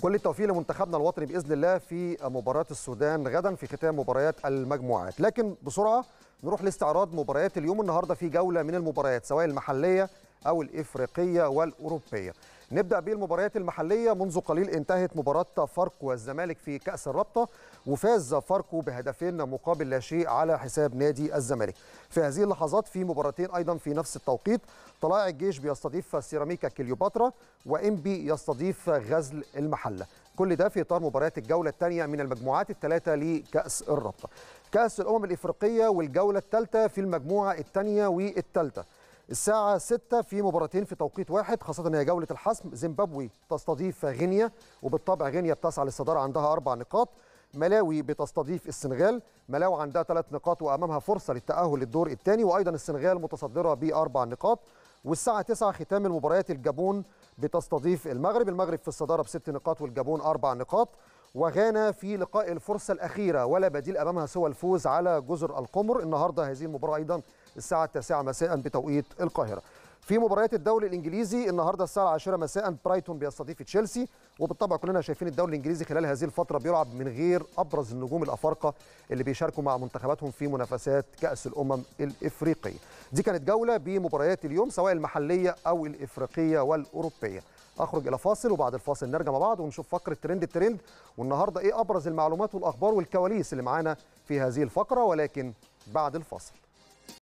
كل التوفيق لمنتخبنا الوطني باذن الله في مباراه السودان غدا في ختام مباريات المجموعات لكن بسرعه نروح لاستعراض مباريات اليوم النهارده في جوله من المباريات سواء المحليه أو الإفريقية والأوروبية نبدأ بالمباريات المحلية منذ قليل انتهت مباراة فاركو والزمالك في كأس الرابطة وفاز فاركو بهدفين مقابل لا شيء على حساب نادي الزمالك في هذه اللحظات في مباراتين أيضا في نفس التوقيت طلائع الجيش بيستضيف سيراميكا كليوباترا وإم بي يستضيف غزل المحلة كل ده في إطار مباريات الجولة الثانية من المجموعات الثلاثة لكأس الرابطة كأس الأمم الإفريقية والجولة الثالثة في المجموعة الثانية والثالثة الساعة 6 في مباراتين في توقيت واحد خاصة أن هي جولة الحسم زيمبابوي تستضيف غينيا وبالطبع غينيا بتسعى للصدارة عندها أربع نقاط ملاوي بتستضيف السنغال ملاوي عندها ثلاث نقاط وأمامها فرصة للتأهل للدور الثاني وأيضا السنغال متصدرة بأربع نقاط والساعة 9 ختام المباريات الجابون بتستضيف المغرب المغرب في الصدارة بست نقاط والجابون أربع نقاط وغانا في لقاء الفرصة الأخيرة ولا بديل أمامها سوى الفوز على جزر القمر النهاردة هذه المباراة أيضا الساعة التاسعة مساء بتوقيت القاهرة في مباريات الدوري الانجليزي النهارده الساعه 10 مساء برايتون بيستضيف تشيلسي وبالطبع كلنا شايفين الدوري الانجليزي خلال هذه الفتره بيلعب من غير ابرز النجوم الافارقه اللي بيشاركوا مع منتخباتهم في منافسات كاس الامم الافريقيه دي كانت جوله بمباريات اليوم سواء المحليه او الافريقيه والاوروبيه اخرج الى فاصل وبعد الفاصل نرجع مع بعض ونشوف فقره ترند الترند والنهارده ايه ابرز المعلومات والاخبار والكواليس اللي معانا في هذه الفقره ولكن بعد الفاصل